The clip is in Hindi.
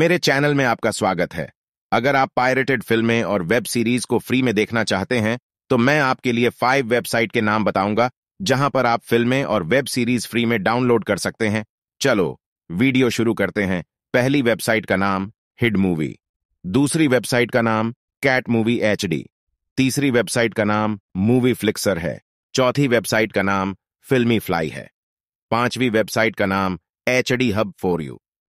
मेरे चैनल में आपका स्वागत है अगर आप पायरेटेड फिल्में और वेब सीरीज को फ्री में देखना चाहते हैं तो मैं आपके लिए फाइव वेबसाइट के नाम बताऊंगा जहां पर आप फिल्में और वेब सीरीज फ्री में डाउनलोड कर सकते हैं चलो वीडियो शुरू करते हैं पहली वेबसाइट का नाम हिड मूवी दूसरी वेबसाइट का नाम कैट मूवी एच तीसरी वेबसाइट का नाम मूवी फ्लिक्सर है चौथी वेबसाइट का नाम फिल्मी फ्लाई है पांचवी वेबसाइट का नाम H D hub for you